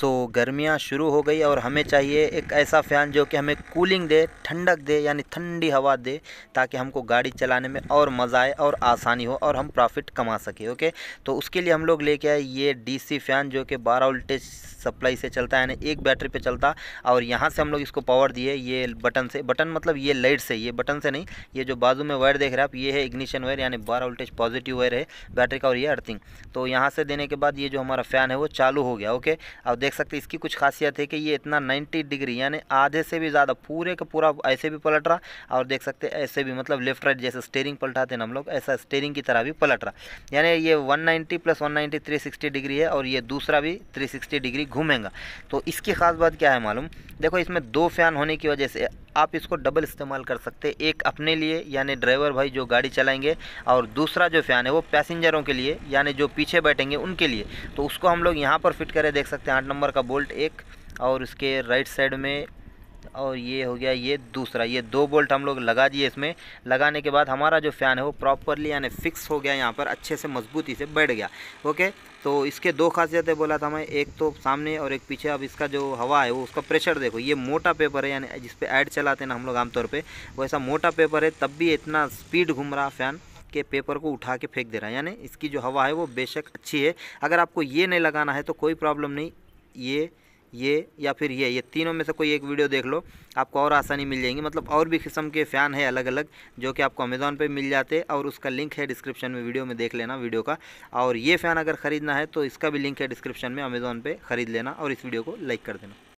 सो गर्मियाँ शुरू हो गई और हमें चाहिए एक ऐसा फ़ैन जो कि हमें कूलिंग दे ठंडक दे यानी ठंडी हवा दे ताकि हमको गाड़ी चलाने में और मज़ा आए और आसानी हो और हम प्रॉफिट कमा सकें ओके तो उसके लिए हम लोग लेके आए ये डीसी फ़ैन जो कि 12 वोल्टेज सप्लाई से चलता है यानी एक बैटरी पे चलता और यहाँ से हम लोग इसको पावर दिए ये बटन से बटन मतलब ये लाइट से ये बटन से नहीं ये जो बाजू में वायर देख रहे आप ये है इग्निशन वायर यानी बारह वोल्टेज पॉजिटिव वायर है बैटरी का और ये अर्थिंग तो यहाँ से देने के बाद ये जो हमारा फ़ैन है वो चालू हो गया ओके अब देख देख सकते हैं इसकी कुछ खासियत है कि ये इतना 90 डिग्री यानी आधे से भी ज़्यादा पूरे का पूरा ऐसे भी पलट रहा और देख सकते हैं ऐसे भी मतलब लेफ्ट राइट जैसे स्टेयरिंग पलटाते हैं हम लोग ऐसा स्टेयरिंग की तरह भी पलट रहा यानी ये 190 प्लस 190 360 डिग्री है और ये दूसरा भी 360 डिग्री घूमेगा तो इसकी खास बात क्या है मालूम देखो इसमें दो फैन होने की वजह से आप इसको डबल इस्तेमाल कर सकते एक अपने लिए यानी ड्राइवर भाई जो गाड़ी चलाएंगे और दूसरा जो फ़ैन है वो पैसेंजरों के लिए यानी जो पीछे बैठेंगे उनके लिए तो उसको हम लोग यहाँ पर फिट करें देख सकते हैं आठ नंबर का बोल्ट एक और उसके राइट साइड में और ये हो गया ये दूसरा ये दो बोल्ट हम लोग लगा दिए इसमें लगाने के बाद हमारा जो फ़ैन है वो प्रॉपरली यानी फिक्स हो गया यहाँ पर अच्छे से मजबूती से बैठ गया ओके तो इसके दो खासियतें बोला था मैं एक तो सामने और एक पीछे अब इसका जो हवा है वो उसका प्रेशर देखो ये मोटा पेपर है यानी जिसपे ऐड चलाते हैं ना हम लोग आमतौर पर वैसा मोटा पेपर है तब भी इतना स्पीड घूम रहा फ़ैन के पेपर को उठा के फेंक दे रहा है यानी इसकी जो हवा है वो बेशक अच्छी है अगर आपको ये नहीं लगाना है तो कोई प्रॉब्लम नहीं ये ये या फिर ये ये तीनों में से कोई एक वीडियो देख लो आपको और आसानी मिल जाएंगी मतलब और भी किस्म के फ़ैन है अलग अलग जो कि आपको अमेज़ोन पे मिल जाते और उसका लिंक है डिस्क्रिप्शन में वीडियो में देख लेना वीडियो का और ये फ़ैन अगर ख़रीदना है तो इसका भी लिंक है डिस्क्रिप्शन में अमेज़ोन पर ख़रीद लेना और इस वीडियो को लाइक कर देना